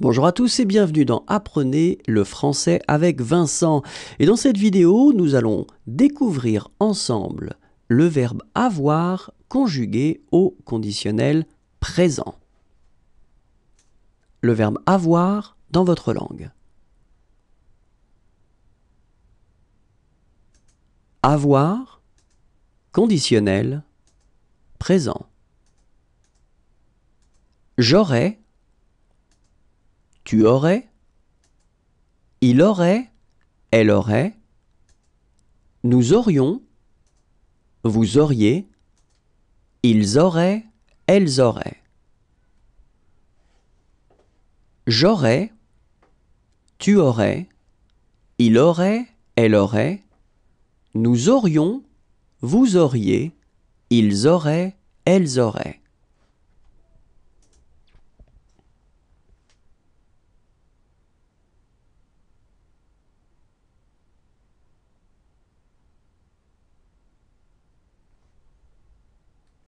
Bonjour à tous et bienvenue dans Apprenez le français avec Vincent. Et dans cette vidéo, nous allons découvrir ensemble le verbe avoir conjugué au conditionnel présent. Le verbe avoir dans votre langue. Avoir, conditionnel, présent. J'aurais tu aurais, il aurait, elle aurait, nous aurions, vous auriez, ils auraient, elles auraient. J'aurais, tu aurais, il aurait, elle aurait, nous aurions, vous auriez, ils auraient, elles auraient.